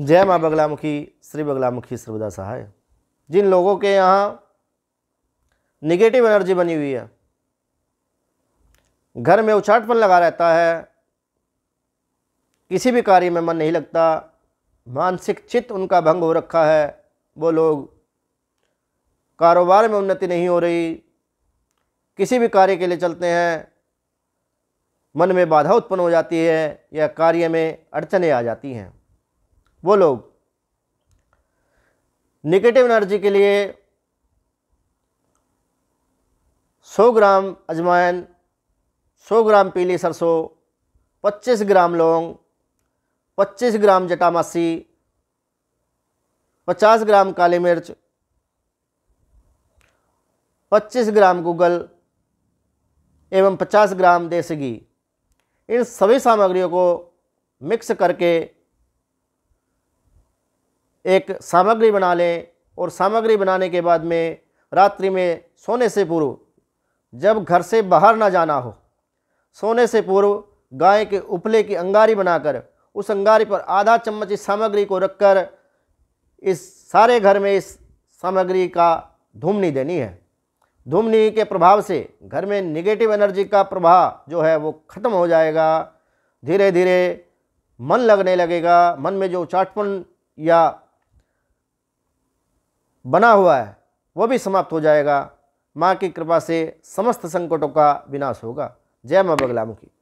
जय माँ बगलामुखी श्री बगलामुखी सर्वदा सहाय जिन लोगों के यहाँ निगेटिव एनर्जी बनी हुई है घर में उछाटपन लगा रहता है किसी भी कार्य में मन नहीं लगता मानसिक चित्त उनका भंग हो रखा है वो लोग कारोबार में उन्नति नहीं हो रही किसी भी कार्य के लिए चलते हैं मन में बाधा उत्पन्न हो जाती है या कार्य में अड़चने आ जाती हैं वो लोग निगेटिव एनर्जी के लिए 100 ग्राम अजवाइन 100 ग्राम पीली सरसों 25 ग्राम लौंग 25 ग्राम जटामासी 50 ग्राम काली मिर्च 25 ग्राम गूगल एवं 50 ग्राम देसी घी इन सभी सामग्रियों को मिक्स करके एक सामग्री बना लें और सामग्री बनाने के बाद में रात्रि में सोने से पूर्व जब घर से बाहर ना जाना हो सोने से पूर्व गाय के उपले की अंगारी बनाकर उस अंगारी पर आधा चम्मच इस सामग्री को रखकर इस सारे घर में इस सामग्री का धूमनी देनी है धूमनी के प्रभाव से घर में निगेटिव एनर्जी का प्रभाव जो है वो ख़त्म हो जाएगा धीरे धीरे मन लगने लगेगा मन में जो चाटपन या बना हुआ है वह भी समाप्त हो जाएगा माँ की कृपा से समस्त संकटों का विनाश होगा जय माँ बगलामुखी